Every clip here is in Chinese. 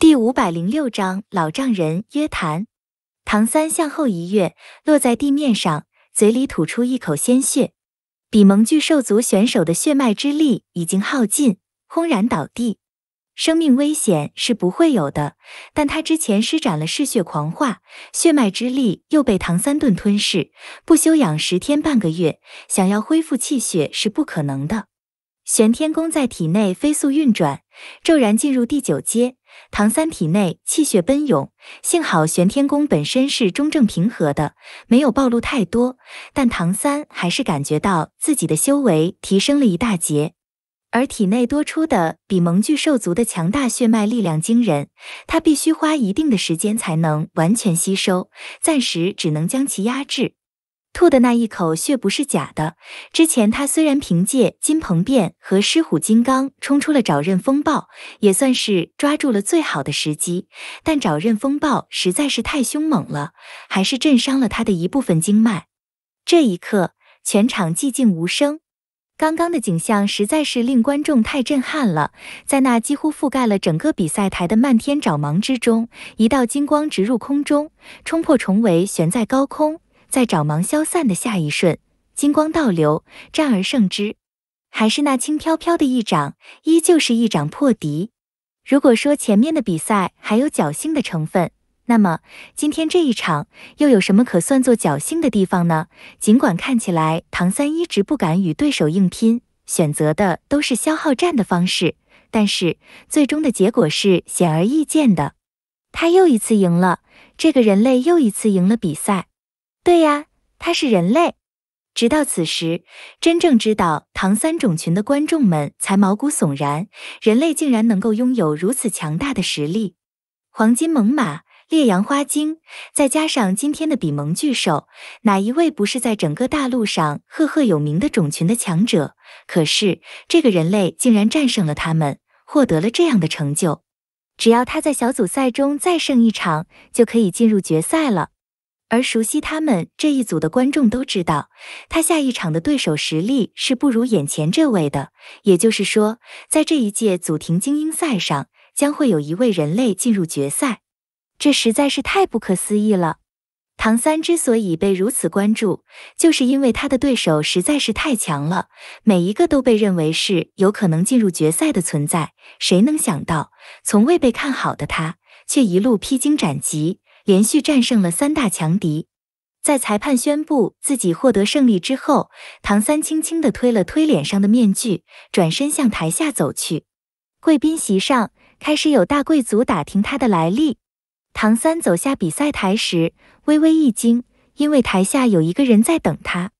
第五百零六章老丈人约谈。唐三向后一跃，落在地面上，嘴里吐出一口鲜血。比蒙巨兽族选手的血脉之力已经耗尽，轰然倒地，生命危险是不会有的。但他之前施展了嗜血狂化，血脉之力又被唐三顿吞噬，不休养十天半个月，想要恢复气血是不可能的。玄天功在体内飞速运转，骤然进入第九阶。唐三体内气血奔涌，幸好玄天功本身是中正平和的，没有暴露太多。但唐三还是感觉到自己的修为提升了一大截，而体内多出的比蒙巨兽族的强大血脉力量惊人，他必须花一定的时间才能完全吸收，暂时只能将其压制。吐的那一口血不是假的。之前他虽然凭借金鹏变和狮虎金刚冲出了爪刃风暴，也算是抓住了最好的时机，但找刃风暴实在是太凶猛了，还是震伤了他的一部分经脉。这一刻，全场寂静无声。刚刚的景象实在是令观众太震撼了。在那几乎覆盖了整个比赛台的漫天爪芒之中，一道金光直入空中，冲破重围，悬在高空。在爪芒消散的下一瞬，金光倒流，战而胜之。还是那轻飘飘的一掌，依旧是一掌破敌。如果说前面的比赛还有侥幸的成分，那么今天这一场又有什么可算作侥幸的地方呢？尽管看起来唐三一直不敢与对手硬拼，选择的都是消耗战的方式，但是最终的结果是显而易见的，他又一次赢了。这个人类又一次赢了比赛。对呀，他是人类。直到此时，真正知道唐三种群的观众们才毛骨悚然：人类竟然能够拥有如此强大的实力！黄金猛犸、烈阳花精，再加上今天的比蒙巨兽，哪一位不是在整个大陆上赫赫有名的种群的强者？可是这个人类竟然战胜了他们，获得了这样的成就。只要他在小组赛中再胜一场，就可以进入决赛了。而熟悉他们这一组的观众都知道，他下一场的对手实力是不如眼前这位的。也就是说，在这一届祖庭精英赛上，将会有一位人类进入决赛，这实在是太不可思议了。唐三之所以被如此关注，就是因为他的对手实在是太强了，每一个都被认为是有可能进入决赛的存在。谁能想到，从未被看好的他，却一路披荆斩棘。连续战胜了三大强敌，在裁判宣布自己获得胜利之后，唐三轻轻地推了推脸上的面具，转身向台下走去。贵宾席上开始有大贵族打听他的来历。唐三走下比赛台时，微微一惊，因为台下有一个人在等他，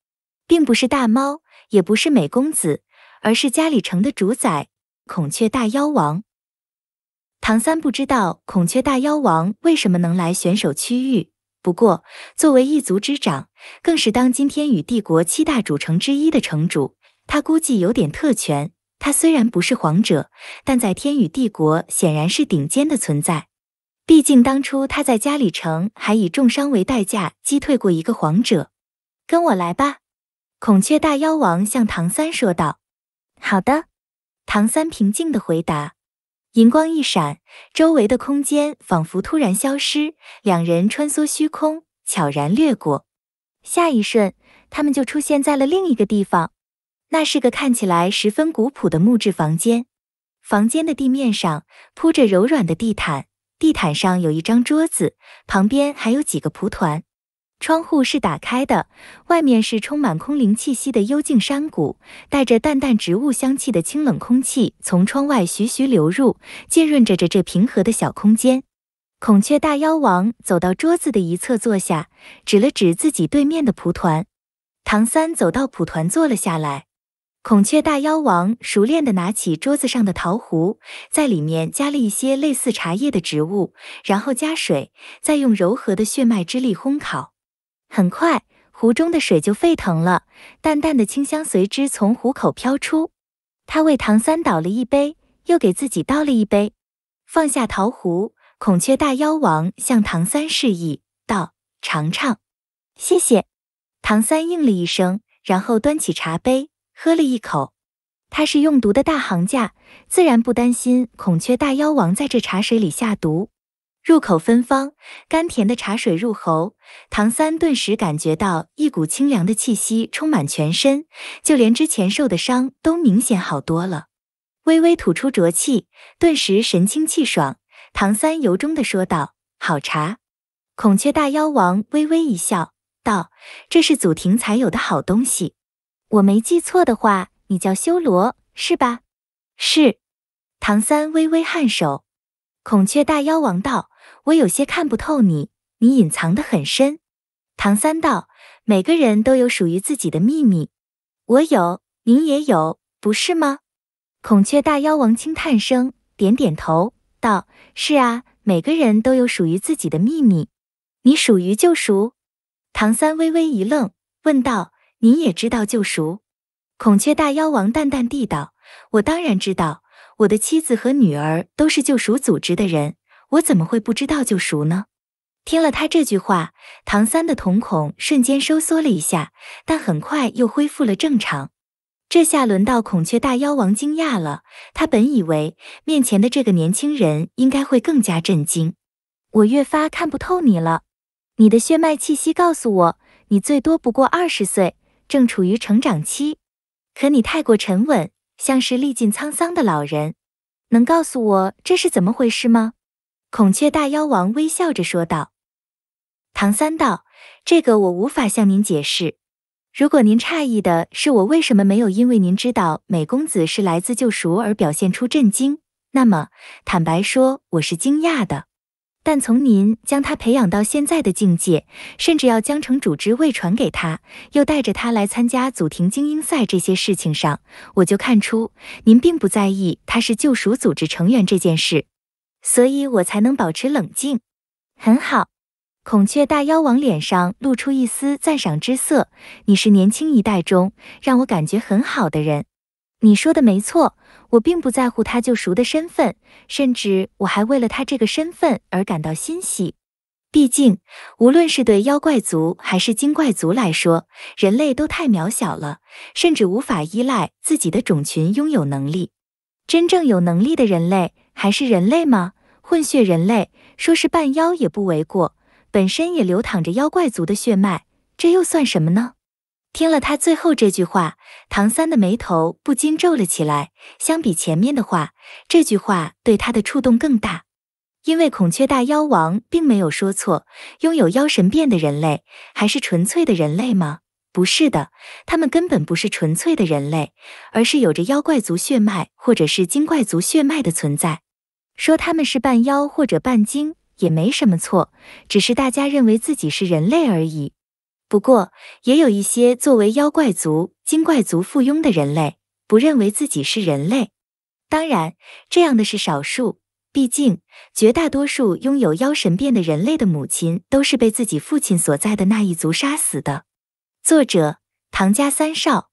并不是大猫，也不是美公子，而是家里城的主宰——孔雀大妖王。唐三不知道孔雀大妖王为什么能来选手区域，不过作为一族之长，更是当今天宇帝国七大主城之一的城主，他估计有点特权。他虽然不是皇者，但在天宇帝国显然是顶尖的存在。毕竟当初他在嘉里城还以重伤为代价击退过一个皇者。跟我来吧，孔雀大妖王向唐三说道。好的，唐三平静地回答。银光一闪，周围的空间仿佛突然消失，两人穿梭虚空，悄然掠过。下一瞬，他们就出现在了另一个地方。那是个看起来十分古朴的木质房间，房间的地面上铺着柔软的地毯，地毯上有一张桌子，旁边还有几个蒲团。窗户是打开的，外面是充满空灵气息的幽静山谷，带着淡淡植物香气的清冷空气从窗外徐徐流入，浸润着这这平和的小空间。孔雀大妖王走到桌子的一侧坐下，指了指自己对面的蒲团。唐三走到蒲团坐了下来。孔雀大妖王熟练地拿起桌子上的陶壶，在里面加了一些类似茶叶的植物，然后加水，再用柔和的血脉之力烘烤。很快，壶中的水就沸腾了，淡淡的清香随之从壶口飘出。他为唐三倒了一杯，又给自己倒了一杯，放下陶壶，孔雀大妖王向唐三示意道：“尝尝。”“谢谢。”唐三应了一声，然后端起茶杯喝了一口。他是用毒的大行家，自然不担心孔雀大妖王在这茶水里下毒。入口芬芳，甘甜的茶水入喉，唐三顿时感觉到一股清凉的气息充满全身，就连之前受的伤都明显好多了。微微吐出浊气，顿时神清气爽。唐三由衷的说道：“好茶。”孔雀大妖王微微一笑，道：“这是祖庭才有的好东西。我没记错的话，你叫修罗是吧？”“是。”唐三微微颔首。孔雀大妖王道。我有些看不透你，你隐藏得很深。唐三道，每个人都有属于自己的秘密，我有，您也有，不是吗？孔雀大妖王轻叹声，点点头，道：“是啊，每个人都有属于自己的秘密。你属于救赎。”唐三微微一愣，问道：“你也知道救赎？”孔雀大妖王淡淡地道：“我当然知道，我的妻子和女儿都是救赎组织的人。”我怎么会不知道救赎呢？听了他这句话，唐三的瞳孔瞬间收缩了一下，但很快又恢复了正常。这下轮到孔雀大妖王惊讶了。他本以为面前的这个年轻人应该会更加震惊。我越发看不透你了。你的血脉气息告诉我，你最多不过二十岁，正处于成长期。可你太过沉稳，像是历尽沧桑的老人。能告诉我这是怎么回事吗？孔雀大妖王微笑着说道：“唐三道，这个我无法向您解释。如果您诧异的是我为什么没有因为您知道美公子是来自救赎而表现出震惊，那么坦白说，我是惊讶的。但从您将他培养到现在的境界，甚至要将城主之位传给他，又带着他来参加祖庭精英赛这些事情上，我就看出您并不在意他是救赎组织成员这件事。”所以我才能保持冷静，很好。孔雀大妖王脸上露出一丝赞赏之色。你是年轻一代中让我感觉很好的人。你说的没错，我并不在乎他救赎的身份，甚至我还为了他这个身份而感到欣喜。毕竟，无论是对妖怪族还是精怪族来说，人类都太渺小了，甚至无法依赖自己的种群拥有能力。真正有能力的人类，还是人类吗？混血人类，说是半妖也不为过，本身也流淌着妖怪族的血脉，这又算什么呢？听了他最后这句话，唐三的眉头不禁皱了起来。相比前面的话，这句话对他的触动更大，因为孔雀大妖王并没有说错，拥有妖神变的人类还是纯粹的人类吗？不是的，他们根本不是纯粹的人类，而是有着妖怪族血脉或者是精怪族血脉的存在。说他们是半妖或者半精也没什么错，只是大家认为自己是人类而已。不过也有一些作为妖怪族、精怪族附庸的人类不认为自己是人类，当然这样的是少数，毕竟绝大多数拥有妖神变的人类的母亲都是被自己父亲所在的那一族杀死的。作者：唐家三少。